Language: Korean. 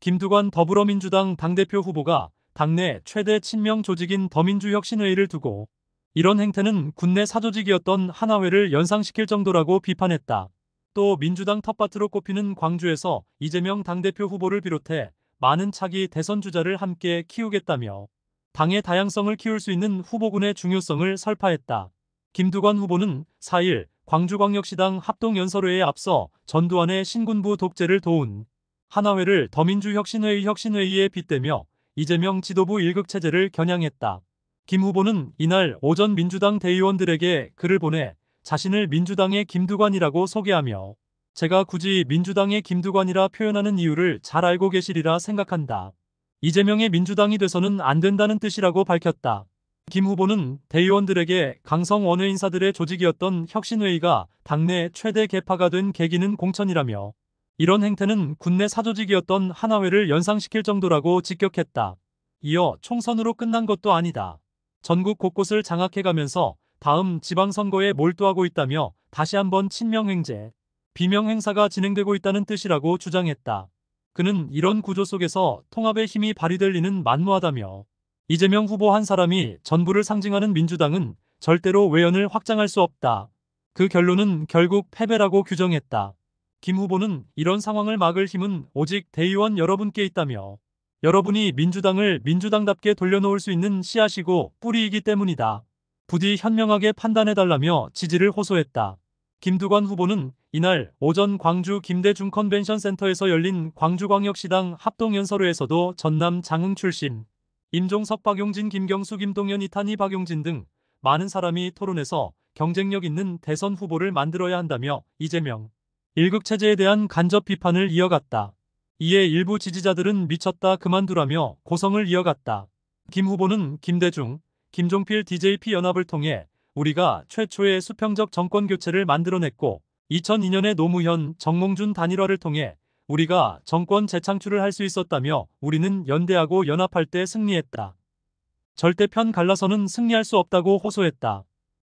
김두관 더불어민주당 당대표 후보가 당내 최대 친명 조직인 더민주혁신회의를 두고 이런 행태는 군내 사조직이었던 하나회를 연상시킬 정도라고 비판했다. 또 민주당 텃밭으로 꼽히는 광주에서 이재명 당대표 후보를 비롯해 많은 차기 대선 주자를 함께 키우겠다며 당의 다양성을 키울 수 있는 후보군의 중요성을 설파했다. 김두관 후보는 4일 광주광역시당 합동연설회에 앞서 전두환의 신군부 독재를 도운 하나회를 더민주혁신회의 혁신회의에 빗대며 이재명 지도부 1극 체제를 겨냥했다. 김 후보는 이날 오전 민주당 대의원들에게 글을 보내 자신을 민주당의 김두관이라고 소개하며 제가 굳이 민주당의 김두관이라 표현하는 이유를 잘 알고 계시리라 생각한다. 이재명의 민주당이 돼서는 안 된다는 뜻이라고 밝혔다. 김 후보는 대의원들에게 강성 원외 인사들의 조직이었던 혁신회의가 당내 최대 개파가 된 계기는 공천이라며 이런 행태는 군내 사조직이었던 하나회를 연상시킬 정도라고 직격했다. 이어 총선으로 끝난 것도 아니다. 전국 곳곳을 장악해가면서 다음 지방선거에 몰두하고 있다며 다시 한번 친명행제, 비명행사가 진행되고 있다는 뜻이라고 주장했다. 그는 이런 구조 속에서 통합의 힘이 발휘될 리는 만무하다며 이재명 후보 한 사람이 전부를 상징하는 민주당은 절대로 외연을 확장할 수 없다. 그 결론은 결국 패배라고 규정했다. 김 후보는 이런 상황을 막을 힘은 오직 대의원 여러분께 있다며 여러분이 민주당을 민주당답게 돌려놓을 수 있는 씨앗이고 뿌리이기 때문이다. 부디 현명하게 판단해달라며 지지를 호소했다. 김두관 후보는 이날 오전 광주 김대중 컨벤션 센터에서 열린 광주광역시당 합동연설회에서도 전남 장흥 출신 임종석 박용진 김경수 김동연 이탄희 박용진 등 많은 사람이 토론에서 경쟁력 있는 대선 후보를 만들어야 한다며 이재명 일극 체제에 대한 간접 비판을 이어갔다. 이에 일부 지지자들은 미쳤다 그만두라며 고성을 이어갔다. 김 후보는 김대중, 김종필 DJP 연합을 통해 우리가 최초의 수평적 정권 교체를 만들어냈고 2002년에 노무현, 정몽준 단일화를 통해 우리가 정권 재창출을 할 수 있었다며 우리는 연대하고 연합할 때 승리했다. 절대 편 갈라서는 승리할 수 없다고 호소했다.